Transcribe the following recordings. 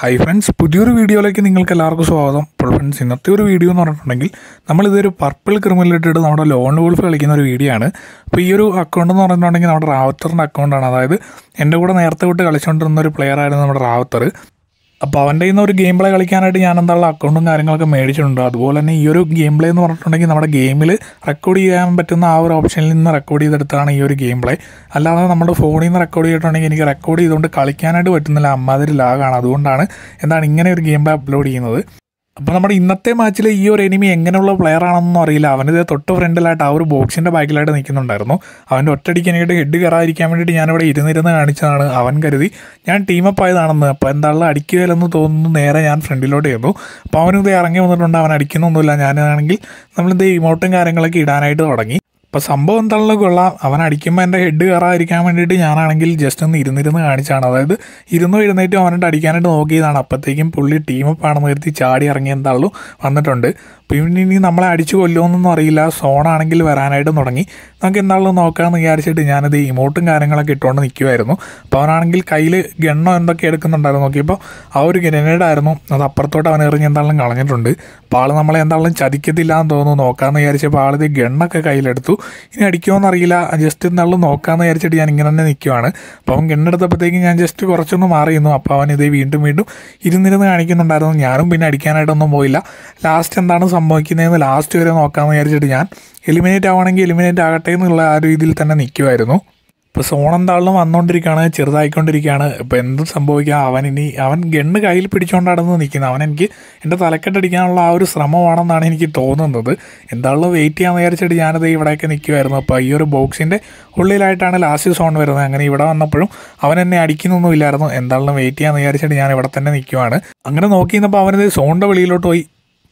hi friends പുതിയൊരു വീഡിയോയിലേക്ക് നിങ്ങൾക്ക് എല്ലാവർക്കും സ്വാഗതം അപ്പോൾ ഫ്രണ്ട്സ് ഇന്നത്തെ ഒരു വീഡിയോ എന്ന് പറഞ്ഞിട്ടുണ്ടെങ്കിൽ നമ്മളിതൊരു പർപ്പിൾ ക്രിമിനൽ നമ്മുടെ ലോൺ വോൾഫ് കളിക്കുന്ന ഒരു വീഡിയോ ആണ് അപ്പോൾ ഈ ഒരു അക്കൗണ്ട് എന്ന് പറഞ്ഞിട്ടുണ്ടെങ്കിൽ നമ്മുടെ റാവത്തറിൻ്റെ അക്കൗണ്ടാണ് അതായത് എൻ്റെ കൂടെ നേരത്തെ വിട്ട് കളിച്ചുകൊണ്ടിരുന്ന ഒരു പ്ലെയർ ആയിരുന്നു നമ്മുടെ റാവത്തർ അപ്പോൾ അവൻ്റെ നിന്ന് ഒരു ഗെയിം പ്ലേ കളിക്കാനായിട്ട് ഞാൻ എന്താ അക്കൗണ്ടും കാര്യങ്ങളൊക്കെ മേടിച്ചിട്ടുണ്ട് അതുപോലെ തന്നെ ഈ ഒരു ഗെയിം പ്ലേ എന്ന് പറഞ്ഞിട്ടുണ്ടെങ്കിൽ നമ്മുടെ ഗെയിമിൽ റെക്കോർഡ് ചെയ്യാൻ പറ്റുന്ന ആ ഒരു ഓപ്ഷനിൽ നിന്ന് റെക്കോർഡ് ചെയ്തെടുത്താണ് ഈ ഒരു ഗെയിം പ്ലേ അല്ലാതെ നമ്മുടെ ഫോണിൽ നിന്ന് റെക്കോർഡ് ചെയ്തിട്ടുണ്ടെങ്കിൽ എനിക്ക് റെക്കോർഡ് ചെയ്തുകൊണ്ട് കളിക്കാനായിട്ട് പറ്റുന്നില്ല അമ്മാതിരി ലാഗാണ് അതുകൊണ്ടാണ് എന്താണ് ഇങ്ങനെ ഒരു ഗെയിം പ്ലേ അപ്ലോഡ് ചെയ്യുന്നത് അപ്പോൾ നമ്മുടെ ഇന്നത്തെ മാച്ചിൽ ഈ ഒരു എനിമി എങ്ങനെയുള്ള പ്ലെയർ ആണെന്നൊന്നും അറിയില്ല അവനിത് തൊട്ട് ഫ്രണ്ടിലായിട്ട് ആ ഒരു ബോക്സിൻ്റെ ബാക്കിലായിട്ട് നിൽക്കുന്നുണ്ടായിരുന്നു അവൻ്റെ ഒറ്റടിക്ക് എനിക്കിട്ട് ഹെഡ് കയറാതിരിക്കാൻ വേണ്ടിയിട്ട് ഞാനിവിടെ ഇരുന്നിരുന്ന് കാണിച്ചതാണ് അവൻ കരുതി ഞാൻ അപ്പ് ആയതാണെന്ന് അപ്പോൾ എന്താണല്ലോ അടിക്കുകയില്ലെന്ന് തോന്നുന്നു നേരെ ഞാൻ ഫ്രണ്ടിലോട്ട് ചെയ്തു അപ്പോൾ അവനിത് ഇറങ്ങി വന്നിട്ടുണ്ട് അവൻ അടിക്കുന്നൊന്നുമില്ല ഞാനാണെങ്കിൽ നമ്മളിത് ഇമോട്ടും കാര്യങ്ങളൊക്കെ ഇടാനായിട്ട് തുടങ്ങി അപ്പോൾ സംഭവം എന്താണല്ലോ കൊള്ളാം അവൻ അടിക്കുമ്പോൾ എൻ്റെ ഹെഡ് കയറാതിരിക്കാൻ വേണ്ടിയിട്ട് ഞാനാണെങ്കിൽ ജസ്റ്റ് ഒന്ന് ഇരുന്നിരുന്ന് കാണിച്ചാണ് അതായത് ഇരുന്നു എഴുന്നേറ്റോ അവനോട് അടിക്കാനായിട്ട് നോക്കിയതാണ് അപ്പോഴത്തേക്കും പുള്ളി ടീം ആണെന്ന് കരുതി ചാടി ഇറങ്ങി എന്താണല്ലോ വന്നിട്ടുണ്ട് പിന്നെ ഇനി നമ്മളെ അടിച്ചു കൊല്ലുമെന്നൊന്നും അറിയില്ല സോണാണെങ്കിൽ വരാനായിട്ട് തുടങ്ങി നമുക്ക് എന്താണല്ലോ നോക്കാമെന്ന് വിചാരിച്ചിട്ട് ഞാനത് ഇമോട്ടും കാര്യങ്ങളൊക്കെ ഇട്ടുകൊണ്ട് നിൽക്കുമായിരുന്നു അപ്പോൾ അവനാണെങ്കിൽ കയ്യിൽ ഗണ്ണോ എന്തൊക്കെ എടുക്കുന്നുണ്ടായിരുന്നു നോക്കിയപ്പോൾ ആ ഒരു ഗ്രനേഡായിരുന്നു അത് അപ്പുറത്തോട്ട് അവൻ എറിഞ്ഞ് എന്താണെങ്കിലും കളഞ്ഞിട്ടുണ്ട് അപ്പോൾ ആൾ നമ്മളെ എന്താണെങ്കിലും ചതിക്കത്തില്ല എന്ന് തോന്നുന്നു നോക്കാമെന്ന് വിചാരിച്ചപ്പോൾ ആളിത് ഗണ്ണൊക്കെ കയ്യിലെടുത്തു ഇനി അടിക്കുമോ അറിയില്ല ജസ്റ്റ് എന്നുള്ള നോക്കാമെന്ന് വിചാരിച്ചിട്ട് ഞാൻ ഇങ്ങനെ തന്നെ നിൽക്കുവാണ് അപ്പോൾ അവൻ ഗണ്ണെടുത്തപ്പോഴത്തേക്കും ഞാൻ ജസ്റ്റ് കുറച്ചൊന്ന് മാറിയിരുന്നു അപ്പോൾ അവൻ ഇതേ വീണ്ടും വീണ്ടും ഇരുന്നിരുന്ന് കാണിക്കുന്നുണ്ടായിരുന്നു ഞാനും പിന്നെ അടിക്കാനായിട്ടൊന്നും പോയില്ല ലാസ്റ്റ് എന്താണ് സംഭവിക്കുന്നതെന്ന് ലാസ്റ്റ് വരെ നോക്കാമെന്ന് വിചാരിച്ചിട്ട് ഞാൻ എലിമിനേറ്റ് ആവുകയാണെങ്കിൽ എലിമിനേറ്റ് ആകട്ടെ എന്നുള്ള ആ രീതിയിൽ തന്നെ നിൽക്കുമായിരുന്നു ഇപ്പോൾ സോണം വന്നുകൊണ്ടിരിക്കുകയാണ് ചെറുതായിക്കൊണ്ടിരിക്കുകയാണ് ഇപ്പോൾ എന്തും സംഭവിക്കാം അവൻ ഇനി അവൻ ഗണ്ണ് കയ്യിൽ പിടിച്ചുകൊണ്ടാണെന്ന് നിൽക്കുന്നത് അവൻ എനിക്ക് എൻ്റെ തലക്കെട്ടടിക്കാനുള്ള ആ ഒരു ശ്രമമാണെന്നാണ് എനിക്ക് തോന്നുന്നത് എന്താണെങ്കിലും വെയിറ്റ് ചെയ്യാൻ വിചാരിച്ചിട്ട് ഞാനത് ഇവിടെയൊക്കെ നിൽക്കുമായിരുന്നു അപ്പോൾ ഈ ഒരു ബോക്സിൻ്റെ ഉള്ളിലായിട്ടാണ് ലാസ്റ്റ് സോൺ വരുന്നത് അങ്ങനെ ഇവിടെ വന്നപ്പോഴും അവൻ എന്നെ അടിക്കുന്നൊന്നുമില്ലായിരുന്നു എന്താണെങ്കിലും വെയിറ്റ് ചെയ്യാൻ വിചാരിച്ചിട്ട് ഞാൻ ഇവിടെ തന്നെ നിൽക്കുവാണ് അങ്ങനെ നിന്നപ്പോൾ അവനത് സോണിൻ്റെ വെളിയിലോട്ട് പോയി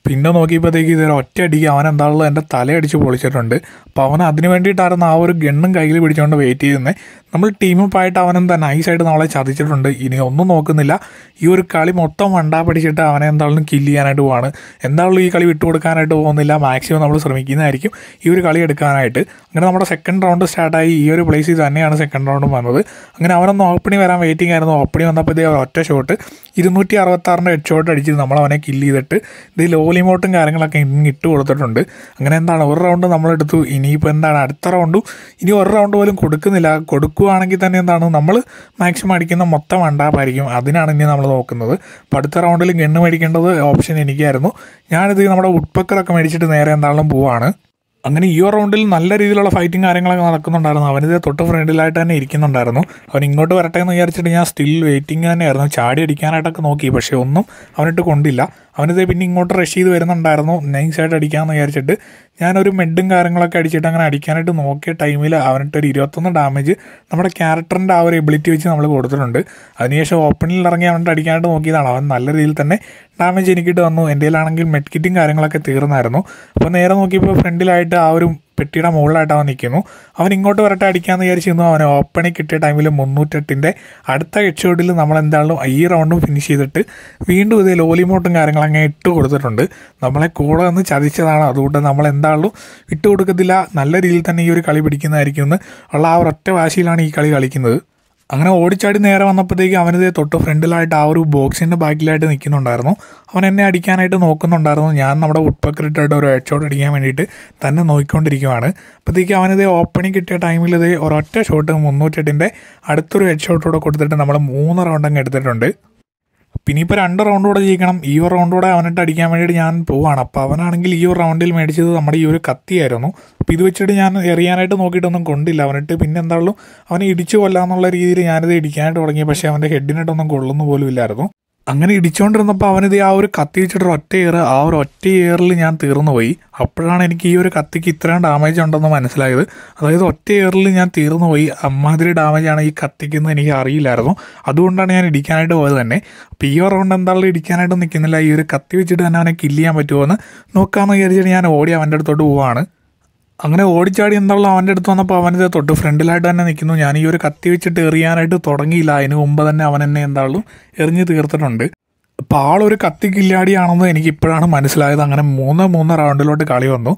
പിന്നെ നോക്കിയപ്പോഴത്തേക്ക് ഇതൊരു അടിക്ക് അവൻ എന്താണല്ലോ എൻ്റെ തലയടിച്ച് പൊളിച്ചിട്ടുണ്ട് അപ്പോൾ അവൻ അതിന് വേണ്ടിയിട്ടായിരുന്നു ആ ഒരു ഗണ്ണും കയ്യിൽ പിടിച്ചുകൊണ്ട് വെയിറ്റ് ചെയ്യുന്നത് നമ്മൾ ടീമപ്പായിട്ട് അവനെന്താ നൈസായിട്ട് നമ്മളെ ചതിച്ചിട്ടുണ്ട് ഇനി ഒന്നും നോക്കുന്നില്ല ഈ ഒരു കളി മൊത്തം വണ്ടാ പഠിച്ചിട്ട് അവനെ എന്താണെങ്കിലും കില്ല് ചെയ്യാനായിട്ട് പോവാണ് എന്താണല്ലോ ഈ കളി വിട്ടുകൊടുക്കാനായിട്ട് പോകുന്നില്ല മാക്സിമം നമ്മൾ ശ്രമിക്കുന്നതായിരിക്കും ഈ ഒരു കളി എടുക്കാനായിട്ട് അങ്ങനെ നമ്മുടെ സെക്കൻഡ് റൗണ്ട് സ്റ്റാർട്ടായി ഈ ഒരു പ്ലേസിൽ തന്നെയാണ് സെക്കൻഡ് റൗണ്ട് വന്നത് അങ്ങനെ അവനൊന്ന് ഓപ്പണിംഗ് വരാൻ വെയിറ്റിംഗ് ആയിരുന്നു ഓപ്പണിംഗ് വന്നപ്പോഴത്തേക്ക് ഒറ്റ ഷോട്ട് ഇരുന്നൂറ്റി അറുപത്താറിൻ്റെ ഹെഡ് ഷോട്ട് അടിച്ച് നമ്മൾ അവനെ കില്ല് ചെയ്തിട്ട് ഇത് ലോ ഇമോട്ടും കാര്യങ്ങളൊക്കെ ഇട്ട് കൊടുത്തിട്ടുണ്ട് അങ്ങനെ എന്താണ് ഒരു റൗണ്ട് നമ്മളെടുത്തു ഇനിയിപ്പോൾ എന്താണ് അടുത്ത റൗണ്ടും ഇനി ഒരു റൗണ്ട് പോലും കൊടുക്കുന്നില്ല കൊടുക്കുകയാണെങ്കിൽ തന്നെ എന്താണ് നമ്മൾ മാക്സിമം അടിക്കുന്ന മൊത്തം മണ്ടാപ്പായിരിക്കും അതിനാണ് ഇനി നമ്മൾ നോക്കുന്നത് അപ്പോൾ അടുത്ത റൗണ്ടിൽ ഗണ്ണ് മേടിക്കേണ്ടത് ഓപ്ഷൻ എനിക്കായിരുന്നു ഞാനിത് നമ്മുടെ ഉഡ്പക്കറൊക്കെ മേടിച്ചിട്ട് നേരെ എന്താണെങ്കിലും പോവാണ് അങ്ങനെ ഈ റൗണ്ടിൽ നല്ല രീതിയിലുള്ള ഫൈറ്റിംഗ് കാര്യങ്ങളൊക്കെ നടക്കുന്നുണ്ടായിരുന്നു അവനിത് തൊട്ട് ഫ്രണ്ടിലായിട്ട് തന്നെ ഇരിക്കുന്നുണ്ടായിരുന്നു അവൻ ഇങ്ങോട്ട് വരട്ടെ എന്ന് വിചാരിച്ചിട്ട് ഞാൻ സ്റ്റിൽ വെയിറ്റിംഗ് തന്നെയായിരുന്നു ചാടി അടിക്കാനായിട്ടൊക്കെ നോക്കി പക്ഷേ ഒന്നും അവനിട്ട് കൊണ്ടില്ല അവനിത് പിന്നെ ഇങ്ങോട്ട് റഷ് ചെയ്ത് വരുന്നുണ്ടായിരുന്നു ആയിട്ട് അടിക്കാമെന്ന് വിചാരിച്ചിട്ട് ഞാനൊരു മെഡും കാര്യങ്ങളൊക്കെ അടിച്ചിട്ട് അങ്ങനെ അടിക്കാനായിട്ട് നോക്കിയ ടൈമിൽ ഒരു ഇരുപത്തൊന്ന് ഡാമേജ് നമ്മുടെ ക്യാരക്ടറിൻ്റെ ആ ഒരു എബിലിറ്റി വെച്ച് നമ്മൾ കൊടുത്തിട്ടുണ്ട് അതിനുശേഷം ഓപ്പണിൽ ഇറങ്ങി അവനിട്ട് അടിക്കാനായിട്ട് നോക്കിയതാണ് അവൻ നല്ല രീതിയിൽ തന്നെ ഡാമേജ് എനിക്കിട്ട് വന്നു എൻ്റെ കയ്യിലാണെങ്കിൽ മെഡ് കിറ്റും കാര്യങ്ങളൊക്കെ തീർന്നായിരുന്നു അപ്പോൾ നേരെ നോക്കിയപ്പോൾ ഫ്രണ്ടിലായിട്ട് ആ ഒരു പെട്ടിയുടെ മുകളിലായിട്ട് അവൻ നിൽക്കുന്നു അവൻ ഇങ്ങോട്ട് വരട്ടെ അടിക്കാമെന്ന് വിചാരിച്ചിരുന്നു അവൻ ഓപ്പണി കിട്ടിയ ടൈമിൽ മുന്നൂറ്റെട്ടിൻ്റെ അടുത്ത ഹെഡ്ഷോട്ടിൽ നമ്മൾ എന്തായാലും ഈ റൗണ്ടും ഫിനിഷ് ചെയ്തിട്ട് വീണ്ടും ഇതേ ലോലിമോട്ടും അങ്ങനെ ഇട്ട് കൊടുത്തിട്ടുണ്ട് നമ്മളെ കൂടെ നിന്ന് ചതിച്ചതാണ് അതുകൊണ്ട് നമ്മൾ എന്തായാലും ഇട്ട് കൊടുക്കത്തില്ല നല്ല രീതിയിൽ തന്നെ ഈ ഒരു കളി പിടിക്കുന്നതായിരിക്കും എന്ന് ഉള്ള ആ ഒരൊറ്റ വാശിയിലാണ് ഈ കളി കളിക്കുന്നത് അങ്ങനെ ഓടിച്ചാടി നേരെ വന്നപ്പോഴത്തേക്ക് അവനിത് തൊട്ട് ഫ്രണ്ടിലായിട്ട് ആ ഒരു ബോക്സിൻ്റെ ബാക്കിലായിട്ട് നിൽക്കുന്നുണ്ടായിരുന്നു അവൻ എന്നെ അടിക്കാനായിട്ട് നോക്കുന്നുണ്ടായിരുന്നു ഞാൻ നമ്മുടെ ഉപ്പക്കിട്ടായിട്ട് ഒരു ഹെഡ്ഷോട്ട് അടിക്കാൻ വേണ്ടിയിട്ട് തന്നെ നോക്കിക്കൊണ്ടിരിക്കുകയാണ് അപ്പോഴത്തേക്ക് അവനത് ഓപ്പണിങ് കിട്ടിയ ടൈമിൽ ഇത് ഒരൊറ്റ ഷോട്ട് മുന്നൂറ്റെട്ടിൻ്റെ അടുത്തൊരു ഹെഡ്ഷോട്ടൂടെ കൊടുത്തിട്ട് നമ്മൾ മൂന്ന് റൗണ്ട് അങ്ങ് എടുത്തിട്ടുണ്ട് പിന്നെ ഇപ്പോൾ രണ്ട് റൗണ്ട് കൂടെ ജയിക്കണം ഈ ഒരു റൗണ്ട് കൂടെ അവനിട്ട് അടിക്കാൻ വേണ്ടിയിട്ട് ഞാൻ പോവാണ് അപ്പോൾ അവനാണെങ്കിൽ ഈ ഒരു റൗണ്ടിൽ മേടിച്ചത് നമ്മുടെ ഈ ഒരു കത്തിയായിരുന്നു അപ്പോൾ ഇത് വെച്ചിട്ട് ഞാൻ എറിയാനായിട്ട് നോക്കിയിട്ടൊന്നും കൊണ്ടില്ല അവനിട്ട് പിന്നെ എന്താണല്ലോ അവനെ ഇടിച്ചു കൊല്ലാന്നുള്ള രീതിയിൽ ഞാനിത് ഇടിക്കാനായിട്ട് തുടങ്ങി പക്ഷേ അവൻ്റെ ഹെഡിനായിട്ടൊന്നും കൊള്ളുന്നു പോലും ഇല്ലായിരുന്നു അങ്ങനെ ഇടിച്ചുകൊണ്ടിരുന്നപ്പോൾ അവനിത് ആ ഒരു കത്തി വെച്ചിട്ടൊരു ഒറ്റ ഇയർ ആ ഒരു ഒറ്റ ഇയറിൽ ഞാൻ തീർന്നു പോയി അപ്പോഴാണ് എനിക്ക് ഈ ഒരു കത്തിക്ക് ഇത്രയും ഡാമേജ് ഉണ്ടെന്ന് മനസ്സിലായത് അതായത് ഒറ്റ ഇയറിൽ ഞാൻ തീർന്നു പോയി അമ്മാതിരി ഡാമേജാണ് ഈ കത്തിക്കുന്നത് എനിക്ക് അറിയില്ലായിരുന്നു അതുകൊണ്ടാണ് ഞാൻ ഇടിക്കാനായിട്ട് പോയത് തന്നെ അപ്പോൾ ഈ റൗണ്ട് എന്തായാലും ഇടിക്കാനായിട്ട് നിൽക്കുന്നില്ല ഈ ഒരു കത്തി വെച്ചിട്ട് തന്നെ അവനെ കില്ല് ചെയ്യാൻ പറ്റുമോ എന്ന് നോക്കാമെന്ന് വിചാരിച്ചിട്ട് ഞാൻ ഓടി അവൻ്റെ അടുത്തോട്ട് പോവാണ് അങ്ങനെ ഓടിച്ചാടി എന്നുള്ള അവൻ്റെ അടുത്ത് വന്നപ്പോൾ അവനത് തൊട്ട് ഫ്രണ്ടിലായിട്ട് തന്നെ നിൽക്കുന്നു ഞാൻ ഈ ഒരു കത്തി വെച്ചിട്ട് എറിയാനായിട്ട് തുടങ്ങിയില്ല അതിന് മുമ്പ് തന്നെ അവൻ എന്നെ എന്താളു എറിഞ്ഞ് തീർത്തിട്ടുണ്ട് അപ്പോൾ ആളൊരു കത്തി കില്ലാടിയാണെന്ന് എനിക്കിപ്പോഴാണ് മനസ്സിലായത് അങ്ങനെ മൂന്ന് മൂന്ന് റൗണ്ടിലോട്ട് കളി വന്നു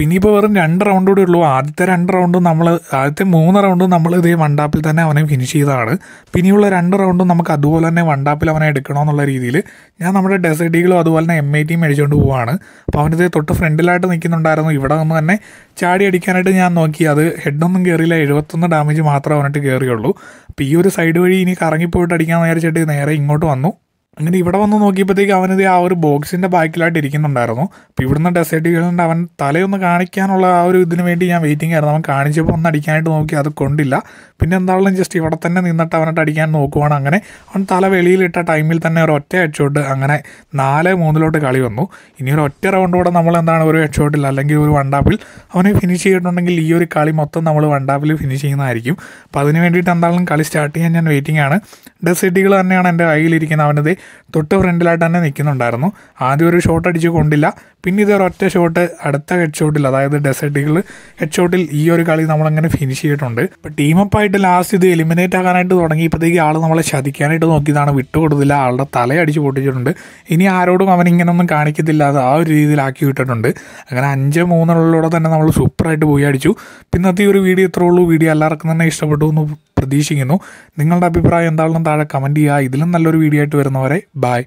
പിന്നെ ഇപ്പോൾ വെറും രണ്ട് റൗണ്ട് കൂടി ഉള്ളൂ ആദ്യത്തെ രണ്ട് റൗണ്ടും നമ്മൾ ആദ്യത്തെ മൂന്ന് റൗണ്ടും നമ്മൾ ഇതേ വണ്ടാപ്പിൽ തന്നെ അവനെ ഫിനിഷ് ചെയ്തതാണ് പിന്നെയുള്ള രണ്ട് റൗണ്ടും നമുക്ക് അതുപോലെ തന്നെ വണ്ടാപ്പിൽ അവനെ എടുക്കണമെന്നുള്ള രീതിയിൽ ഞാൻ നമ്മുടെ ഡെസേർട്ട് ഈഗിളും അതുപോലെ തന്നെ എം ഐ ടിയും മേടിച്ചുകൊണ്ട് പോവാണ് അപ്പോൾ അവൻ്റെ തൊട്ട് ഫ്രണ്ടിലായിട്ട് നിൽക്കുന്നുണ്ടായിരുന്നു ഇവിടെ നിന്ന് തന്നെ ചാടി അടിക്കാനായിട്ട് ഞാൻ നോക്കി അത് ഹെഡൊന്നും കയറിയില്ല എഴുപത്തൊന്ന് ഡാമേജ് മാത്രമേ അവനായിട്ട് കയറിയുള്ളൂ അപ്പോൾ ഈ ഒരു സൈഡ് വഴി ഇനി കറങ്ങിപ്പോയിട്ട് അടിക്കാൻ വിചാരിച്ചിട്ട് നേരെ ഇങ്ങോട്ട് വന്നു അങ്ങനെ ഇവിടെ വന്ന് നോക്കിയപ്പോഴത്തേക്ക് അവനത് ആ ഒരു ബോക്സിൻ്റെ ബാക്കിലായിട്ട് ഇരിക്കുന്നുണ്ടായിരുന്നു അപ്പോൾ ഇവിടുന്ന് ഡെസേർട്ട് വീഴുന്നുണ്ട് അവൻ തലയൊന്ന് കാണിക്കാനുള്ള ആ ഒരു ഇതിന് വേണ്ടി ഞാൻ വെയിറ്റിംഗ് ആയിരുന്നു അവൻ കാണിച്ചപ്പോൾ ഒന്ന് അടിക്കാനായിട്ട് നോക്കി അത് കൊണ്ടില്ല പിന്നെ എന്താണെങ്കിലും ജസ്റ്റ് ഇവിടെ തന്നെ നിന്നിട്ട് അവനായിട്ട് അടിക്കാൻ നോക്കുവാണ് അങ്ങനെ അവൻ തല വെളിയിലിട്ട ടൈമിൽ തന്നെ ഒരു ഒറ്റ ഹെഡ്ഷോട്ട് അങ്ങനെ നാല് മൂന്നിലോട്ട് കളി വന്നു ഇനി ഒരു ഒറ്റ റൗണ്ട് കൂടെ നമ്മൾ എന്താണ് ഒരു ഹെഡ്ഷോട്ടിൽ അല്ലെങ്കിൽ ഒരു വണ്ടാപ്പിൽ അവനെ ഫിനിഷ് ചെയ്തിട്ടുണ്ടെങ്കിൽ ഈ ഒരു കളി മൊത്തം നമ്മൾ വണ്ടാപ്പിൽ ഫിനിഷ് ചെയ്യുന്നതായിരിക്കും അപ്പോൾ അതിന് വേണ്ടിയിട്ട് എന്താണെങ്കിലും കളി സ്റ്റാർട്ട് ചെയ്യാൻ ഞാൻ വെയിറ്റിംഗ് ആണ് ഡെസേർട്ടികൾ തന്നെയാണ് എൻ്റെ കയ്യിലിരിക്കുന്നത് അവനത് തൊട്ട് ഫ്രണ്ടിലായിട്ട് തന്നെ നിൽക്കുന്നുണ്ടായിരുന്നു ആദ്യം ഒരു ഷോട്ട് അടിച്ച് കൊണ്ടില്ല പിന്നെ ഇതൊരു ഒറ്റ ഷോട്ട് അടുത്ത ഹെഡ് ഷോട്ടിൽ അതായത് ഡെസേർട്ടികൾ ഹെഡ് ഷോട്ടിൽ ഈ ഒരു കളി നമ്മളങ്ങനെ ഫിനിഷ് ചെയ്തിട്ടുണ്ട് ഇപ്പോൾ ടീമപ്പായിട്ട് ലാസ്റ്റ് ഇത് എലിമിനേറ്റ് ആകാനായിട്ട് ഇപ്പോഴത്തേക്ക് ആൾ നമ്മളെ ശതിക്കാനായിട്ട് നോക്കിയതാണ് വിട്ടുകൊടുത്തില്ല ആളുടെ തലയടിച്ച് പൊട്ടിച്ചിട്ടുണ്ട് ഇനി ആരോടും അവൻ ഇങ്ങനൊന്നും കാണിക്കത്തില്ല അത് ആ ഒരു രീതിയിലാക്കി വിട്ടിട്ടുണ്ട് അങ്ങനെ അഞ്ച് മൂന്നുള്ളിലൂടെ തന്നെ നമ്മൾ സൂപ്പറായിട്ട് പോയി അടിച്ചു പിന്നത്തെ ഈ ഒരു വീഡിയോ ഇത്രയുള്ളൂ വീഡിയോ എല്ലാവർക്കും തന്നെ ഇഷ്ടപ്പെട്ടു എന്ന് പ്രതീക്ഷിക്കുന്നു നിങ്ങളുടെ അഭിപ്രായം എന്താണെന്ന് താഴെ കമൻറ്റ് ചെയ്യുക ഇതിലും നല്ലൊരു വീഡിയോ ആയിട്ട് വരുന്നവരെ ബായ്